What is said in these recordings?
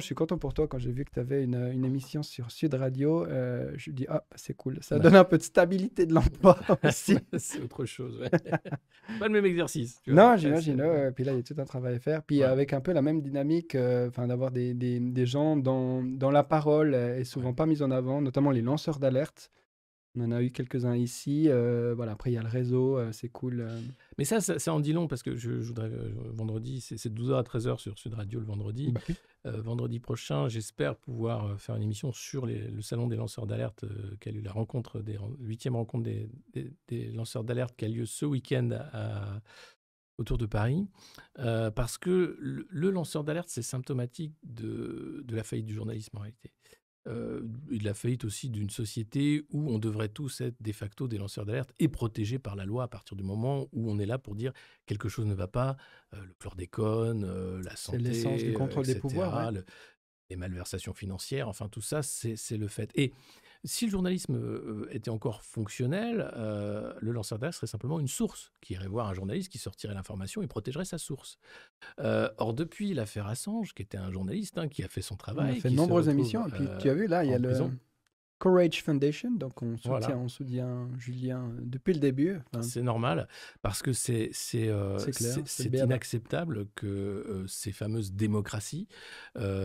Je suis content pour toi quand j'ai vu que tu avais une, une, émission sur Sud Radio. Euh, je me dis, ah, c'est cool. Ça bah. donne un peu de stabilité de l'emploi aussi. c'est autre chose. Ouais. pas le même exercice. non, j'imagine. puis là, il y a tout un travail à faire. Puis avec un peu la même dynamique, euh, enfin d'avoir des, des, des, gens dans, dans la parole et euh, souvent pas mise en avant, notamment les lanceurs d'alerte. On en a eu quelques-uns ici. voilà, après, il y a le réseau. c'est cool. Mais ça, ça, en dit long parce que je, voudrais, euh, vendredi, c'est 12h à 13h sur Sud Radio le vendredi. Bah euh, vendredi prochain, j'espère pouvoir euh, faire une émission sur le salon des lanceurs d'alerte la rencontre des, huitième rencontre des, lanceurs d'alerte qui a lieu ce week-end autour de Paris, parce que le, lanceur d'alerte, c'est symptomatique de, la faillite du journalisme en réalité de euh, la faillite aussi d'une société où on devrait tous être de facto des lanceurs d'alerte et protégés par la loi à partir du moment où on est là pour dire quelque chose ne va pas, euh, le chlordécone, euh, la santé, l'essence du contrôle euh, des pouvoirs, les malversations financières, enfin tout ça, c'est le fait. Et si le journalisme euh, était encore fonctionnel, euh, le lanceur d'alerte serait simplement une source qui irait voir un journaliste qui sortirait l'information et protégerait sa source. Euh, or, depuis l'affaire Assange, qui était un journaliste hein, qui a fait son travail. Il a fait de nombreuses émissions. Et puis, tu as vu, là, il y a le. Courage Foundation, donc on soutient, on soutient Julien depuis le début. c'est normal, parce que c'est inacceptable que ces fameuses démocraties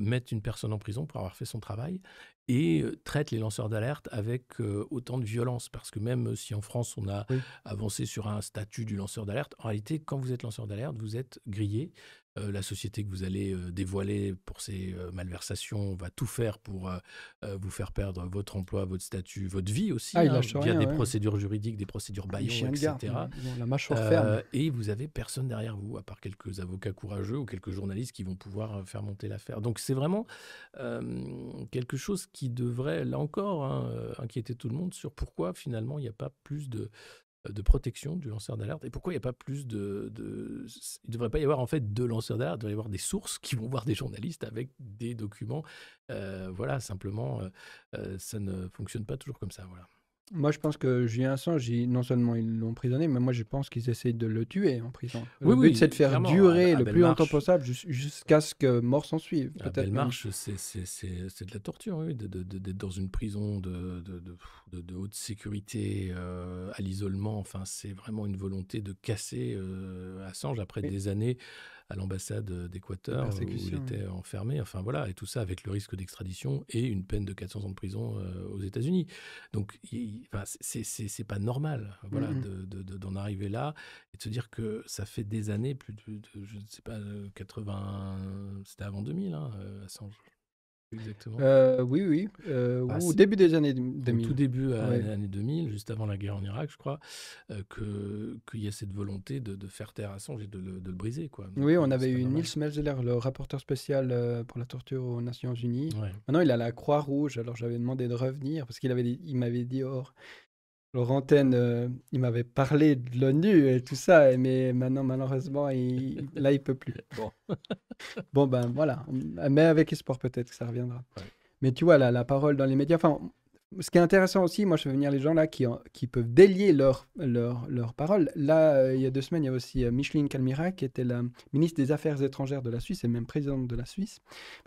mettent une personne en prison pour avoir fait son travail et traite les lanceurs d'alerte avec autant de violence. Parce que même si en France on a avancé sur un statut du lanceur d'alerte, en réalité, quand vous êtes lanceur d'alerte, vous êtes grillé euh, la société que vous allez euh, dévoiler pour ces euh, malversations va tout faire pour vous faire perdre votre emploi, votre statut, votre vie aussi, ah, il hein, via des procédures juridiques, des procédures baillons, etc. la mâchoire ferme. Et vous avez personne derrière vous, à part quelques avocats courageux ou quelques journalistes qui vont pouvoir faire monter l'affaire. Donc c'est vraiment quelque chose qui devrait, là encore, hein, inquiéter tout le monde sur pourquoi finalement il n'y a pas plus de de protection du lanceur d'alerte Et pourquoi il n'y a pas plus de, Il ne devrait pas y avoir en fait de lanceurs d'alerte, il devrait y avoir des sources qui vont voir des journalistes avec des documents. Euh, voilà, simplement, euh, euh, ça ne fonctionne pas toujours comme ça. Voilà. Moi, je pense que Julien Assange, non seulement ils l'ont emprisonné, mais moi, je pense qu'ils essayent de le tuer en prison. Le Oui, but, c'est de faire durer le plus longtemps possible jusqu'à ce que mort s'en suive. La belle marche, c'est de la torture, oui, d'être dans une prison de, haute sécurité, euh, à l'isolement. Enfin, c'est vraiment une volonté de casser Assange euh, après des années à l'ambassade euh, d'Équateur où il était enfermé. Enfin voilà, et tout ça avec le risque d'extradition et une peine de 400 ans de prison euh, aux États-Unis. Donc enfin, c'est pas normal, voilà, mm-hmm. d'en arriver là et de se dire que ça fait des années, plus de, je ne sais pas, 80, euh, c'était avant 2000, hein, Assange, Exactement. Euh, oui, oui. Euh, ah, au début des années 2000. tout début des euh, années 2000, juste avant la guerre en Irak, je crois, qu'il y a cette volonté de, faire taire Assange et de, le briser. Quoi. oui, on avait eu Nils l'air le rapporteur spécial pour la torture aux Nations Unies. Maintenant, il a la Croix-Rouge. Alors, j'avais demandé de revenir parce qu'il avait, il m'avait dit, or, Laurent euh, il m'avait parlé de l'ONU et tout ça, mais maintenant, malheureusement, là, il peut plus. Bon. bon, ben voilà. Mais avec espoir, peut-être que ça reviendra. Mais tu vois, là, la parole dans les médias. Enfin, ce qui est intéressant aussi, moi, je fais venir les gens là qui, peuvent délier leur, parole. Là, euh, il y a deux semaines, il y a aussi euh, Micheline Kalmira, qui était la ministre des Affaires étrangères de la Suisse et même présidente de la Suisse.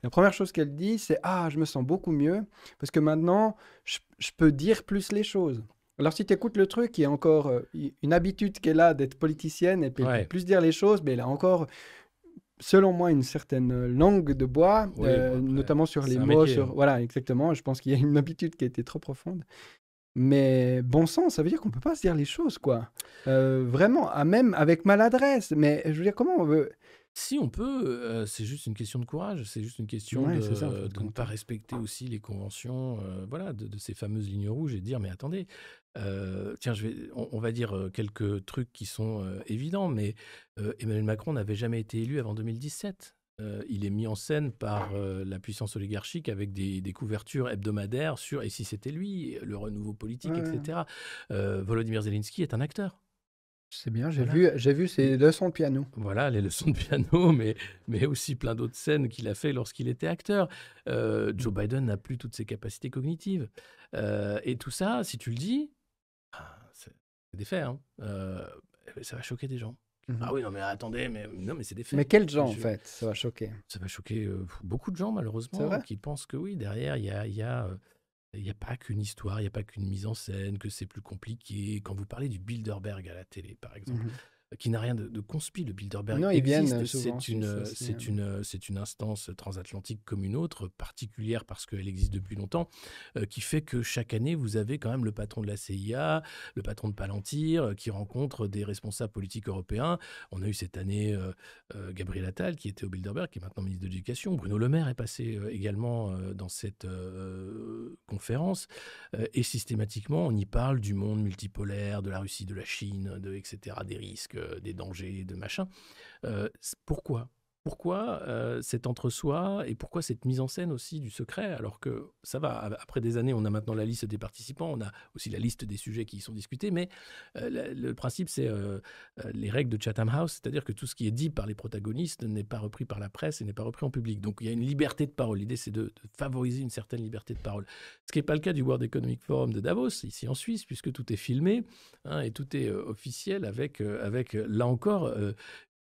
la première chose qu'elle dit, c'est Ah, je me sens beaucoup mieux parce que maintenant, je peux dire plus les choses. Alors, si tu écoutes le truc, il y a encore euh, une habitude qu'elle a d'être politicienne et puis ouais. plus dire les choses, mais elle a encore, selon moi, une certaine euh, langue de bois, euh, notamment sur les mots. Hein. Voilà, exactement. Je pense qu'il y a une habitude qui a été trop profonde. Mais bon sens, ça veut dire qu'on ne peut pas se dire les choses, quoi. vraiment, même avec maladresse. Mais je veux dire, comment on veut. Si on peut, c'est juste une question de courage, c'est juste une question de, ne pas respecter aussi les conventions voilà, de, ces fameuses lignes rouges et dire mais attendez, tiens, je vais, on, va dire quelques trucs qui sont évidents, mais Emmanuel Macron n'avait jamais été élu avant 2017. il est mis en scène par la puissance oligarchique avec des, couvertures hebdomadaires sur et si c'était lui, le renouveau politique, etc. Volodymyr Zelensky est un acteur. C'est bien, j'ai vu, j'ai vu ses leçons de piano. Voilà, les leçons de piano, mais, mais aussi plein d'autres scènes qu'il a fait lorsqu'il était acteur. Euh, Joe Biden n'a plus toutes ses capacités cognitives. Euh, et tout ça, si tu le dis, ah, c'est des faits. Hein. Euh, ça va choquer des gens. Mhm. Ah oui, non, mais attendez, mais mais c'est des faits. Mais quels gens, en fait Ça va choquer. ça va choquer beaucoup de gens, malheureusement, qui pensent que oui, derrière, il y a, il n'y a pas qu'une histoire, il n'y a pas qu'une mise en scène, que c'est plus compliqué. Quand vous parlez du Bilderberg à la télé, par exemple, mmh qui n'a rien de, de, conspi. Le Bilderberg existe. Euh, c'est une, euh, c'est hein. une, euh, c'est une instance transatlantique comme une autre, particulière parce qu'elle existe depuis longtemps, qui fait que chaque année, vous avez quand même le patron de la CIA, le patron de Palantir, qui rencontre des responsables politiques européens. On a eu cette année Gabriel Attal, qui était au Bilderberg, qui est maintenant ministre de l'Éducation. Bruno Le Maire est passé également dans cette conférence. et systématiquement, on y parle du monde multipolaire, de la Russie, de la Chine, de, etc., des risques euh, des dangers, de machin. Euh, pourquoi pourquoi euh, cet entre-soi et pourquoi cette mise en scène aussi du secret alors que ça va après des années on a maintenant la liste des participants on a aussi la liste des sujets qui y sont discutés mais euh, le principe c'est euh, les règles de Chatham House c'est-à-dire que tout ce qui est dit par les protagonistes n'est pas repris par la presse et n'est pas repris en public donc il y a une liberté de parole l'idée c'est de, favoriser une certaine liberté de parole ce qui n'est pas le cas du World Economic Forum de Davos ici en Suisse puisque tout est filmé hein, et tout est officiel avec avec là encore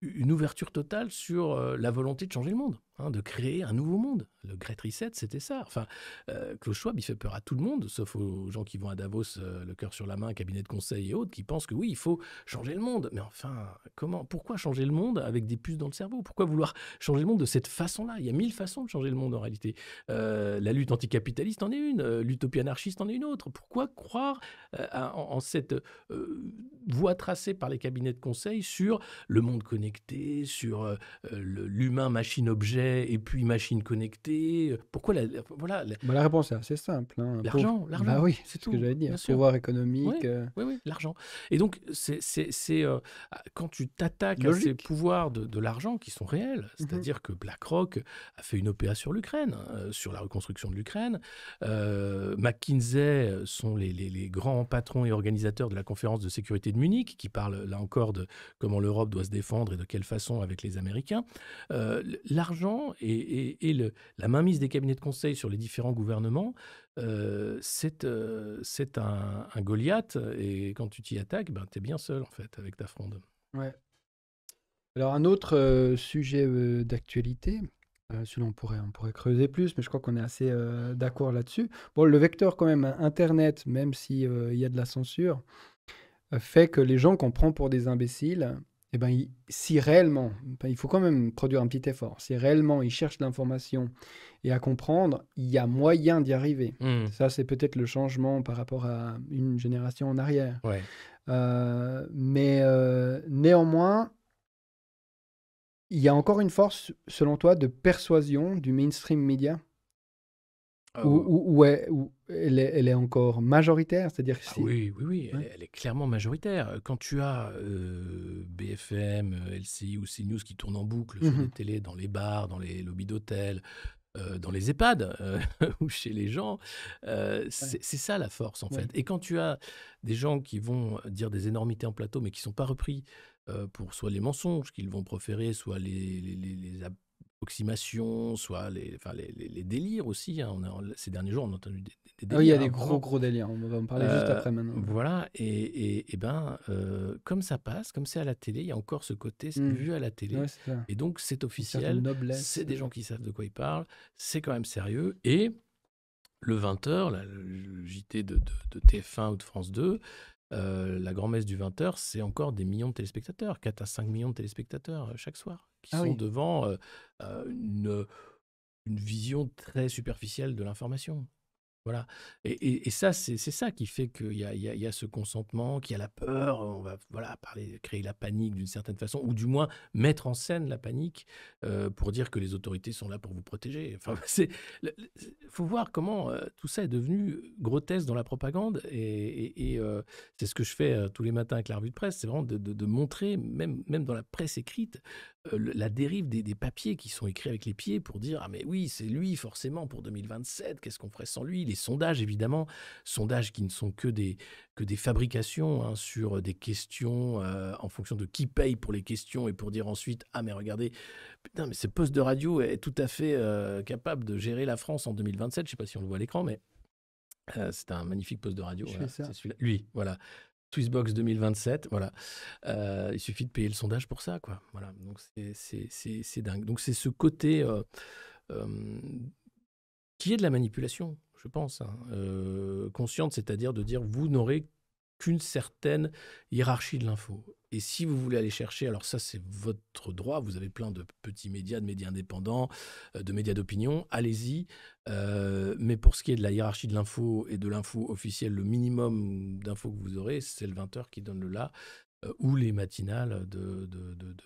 une ouverture totale sur euh, la volonté de changer le monde. Hein, de créer un nouveau monde. Le Great Reset, c'était ça. Enfin, euh, Klaus Schwab, il fait peur à tout le monde, sauf aux gens qui vont à Davos, euh, le cœur sur la main, cabinet de conseil et autres, qui pensent que oui, il faut changer le monde. Mais enfin, comment Pourquoi changer le monde avec des puces dans le cerveau Pourquoi vouloir changer le monde de cette façon-là Il y a mille façons de changer le monde en réalité. Euh, la lutte anticapitaliste en est une, l'utopie anarchiste en est une autre. Pourquoi croire en, cette voie tracée par les cabinets de conseil sur le monde connecté, sur l'humain-machine-objet et puis machines connectées Pourquoi la, voilà, bah, la... réponse est assez simple. L'argent, hein. l'argent. Bah oui, c'est ce que j'allais dire. Pouvoir économique. Oui, euh. oui, l'argent. Et donc, c'est euh, quand tu t'attaques à ces pouvoirs de, l'argent qui sont réels, mhm. c'est-à-dire que BlackRock a fait une OPA sur l'Ukraine, euh, sur la reconstruction de l'Ukraine. McKinsey sont les, les, grands patrons et organisateurs de la conférence de sécurité de Munich qui parle là encore de comment l'Europe doit se défendre et de quelle façon avec les Américains. L'argent et, la mainmise des cabinets de conseil sur les différents gouvernements, euh, c'est euh, un, Goliath. Et quand tu t'y attaques, ben, tu es bien seul, en fait, avec ta fronde. Ouais. Alors, un autre euh, sujet d'actualité, euh, celui on pourrait, on pourrait creuser plus, mais je crois qu'on est assez d'accord là-dessus. Bon, le vecteur, quand même, Internet, même s'il y a de la censure, fait que les gens qu'on prend pour des imbéciles eh ben, si réellement, il faut quand même produire un petit effort, si réellement il cherche l'information et à comprendre, il y a moyen d'y arriver. Hmm. Ça, c'est peut-être le changement par rapport à une génération en arrière. Euh, mais euh, néanmoins, il y a encore une force, selon toi, de persuasion du mainstream média ah ou, elle, est, encore majoritaire C'est-à-dire ah Oui, oui, oui elle, est clairement majoritaire. Quand tu as euh, BFM, euh, LCI ou CNews qui tournent en boucle sur mmh les télés, dans les bars, dans les lobbies d'hôtels, euh, dans les EHPAD ou chez les gens. C'est ça la force en fait. Et quand tu as des gens qui vont dire des énormités en plateau mais qui ne sont pas repris pour soit les mensonges qu'ils vont proférer, soit les, approximations, soit les, enfin les, délires aussi. Hein. On ces derniers jours, on a entendu des, délires. Ah il y a des hein. gros, gros délires. On va en parler juste euh, après maintenant. Voilà. Et, et, ben, euh, comme ça passe, comme c'est à la télé, il y a encore ce côté mmh. vu à la télé. et donc, c'est officiel. C'est des euh. gens qui savent de quoi ils parlent. C'est quand même sérieux. Et le 20h, la JT de, TF1 ou de France 2, la grand-messe du 20h, c'est encore des millions de téléspectateurs, 4 à 5 millions de téléspectateurs chaque soir qui ah sont devant une, une vision très superficielle de l'information. Voilà. Et, ça, c'est ça qui fait qu'il y, a, ce consentement, qu'il y a la peur. On va voilà, parler, créer la panique d'une certaine façon, ou du moins mettre en scène la panique euh, pour dire que les autorités sont là pour vous protéger. Enfin, faut voir comment euh, tout ça est devenu grotesque dans la propagande. Et, euh, c'est ce que je fais tous les matins avec la revue de presse. C'est vraiment de, montrer, même, même dans la presse écrite, la dérive des, papiers qui sont écrits avec les pieds pour dire Ah, mais oui, c'est lui, forcément, pour 2027. Qu'est-ce qu'on ferait sans lui sondages, évidemment, sondages qui ne sont que des, que des fabrications hein, sur des questions euh, en fonction de qui paye pour les questions et pour dire ensuite Ah, mais regardez, putain, mais ce poste de radio est tout à fait euh, capable de gérer la France en 2027. Je ne sais pas si on le voit à l'écran, mais euh, c'est un magnifique poste de radio. Lui, voilà. Swissbox 2027, voilà. il suffit de payer le sondage pour ça, quoi. Voilà. Donc c'est dingue. Donc c'est ce côté qui est de la manipulation je pense, hein, euh, consciente, c'est-à-dire de dire vous n'aurez qu'une certaine hiérarchie de l'info. Et si vous voulez aller chercher, alors ça c'est votre droit, vous avez plein de petits médias, de médias indépendants, euh, de médias d'opinion, allez-y. Euh, mais pour ce qui est de la hiérarchie de l'info et de l'info officielle, le minimum d'infos que vous aurez, c'est le 20h qui donne le là, ou les matinales de,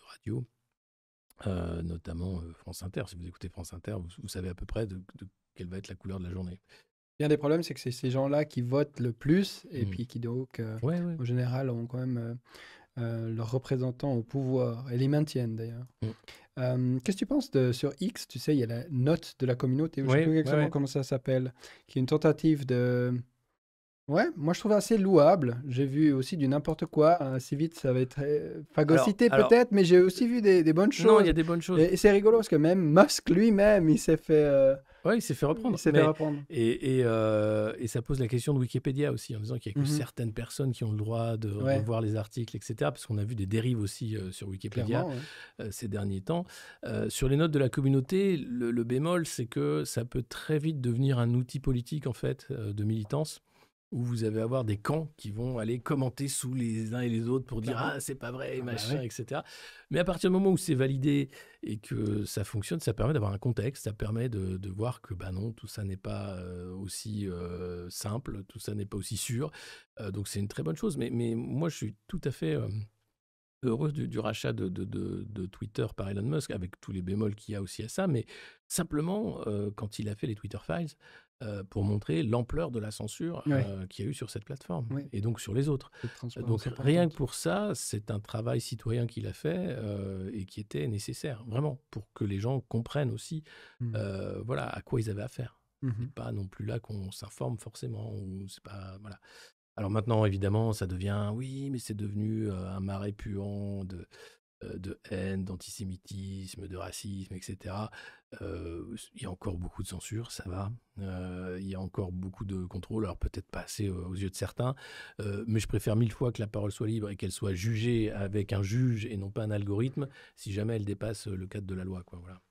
radio. notamment France Inter. Si vous écoutez France Inter, vous, savez à peu près de, de quelle va être la couleur de la journée. Un des problèmes, c'est que c'est ces gens-là qui votent le plus et mmh. puis qui donc, en euh, général, ont quand même euh, euh, leurs représentants au pouvoir et les maintiennent d'ailleurs. Mmh. Qu'est-ce que tu penses de, sur X Tu sais, il y a la note de la communauté, je ne sais plus exactement comment ça s'appelle, qui est une tentative de. Ouais, moi je trouve assez louable. J'ai vu aussi du n'importe quoi. Hein, si vite, ça va être phagocyté peut-être, mais j'ai aussi vu des, bonnes choses. Non, il y a des bonnes choses. et c'est rigolo parce que même Musk lui-même, il s'est fait oui, il s'est fait reprendre. Et, euh, et, ça pose la question de Wikipédia aussi, en disant qu'il n'y a que mm-hmm. certaines personnes qui ont le droit de revoir les articles, etc. Parce qu'on a vu des dérives aussi euh, sur Wikipédia euh, ces derniers temps. sur les notes de la communauté, le, bémol, c'est que ça peut très vite devenir un outil politique, en fait, de militance où vous allez avoir des camps qui vont aller commenter sous les uns et les autres pour dire ah c'est pas vrai ah bah machin etc. Mais à partir du moment où c'est validé et que ça fonctionne, ça permet d'avoir un contexte, ça permet de, voir que bah non tout ça n'est pas euh, aussi euh, simple, tout ça n'est pas aussi sûr. Euh, donc c'est une très bonne chose. Mais mais moi je suis tout à fait heureuse du, rachat de, Twitter par Elon Musk, avec tous les bémols qu'il y a aussi à ça, mais simplement euh, quand il a fait les Twitter Files euh, pour montrer l'ampleur de la censure qui euh, qu'il y a eu sur cette plateforme et donc sur les autres. Donc rien que pour ça, c'est un travail citoyen qu'il a fait et qui était nécessaire, vraiment, pour que les gens comprennent aussi mmh. voilà, à quoi ils avaient affaire. Mmh pas non plus là qu'on s'informe forcément ou c'est pas voilà alors maintenant, évidemment, ça devient oui, mais c'est devenu un marais puant de, haine, d'antisémitisme, de racisme, etc. il y a encore beaucoup de censure, ça va. il y a encore beaucoup de contrôle, alors peut-être pas assez aux yeux de certains, mais je préfère mille fois que la parole soit libre et qu'elle soit jugée avec un juge et non pas un algorithme, si jamais elle dépasse le cadre de la loi, quoi. Voilà.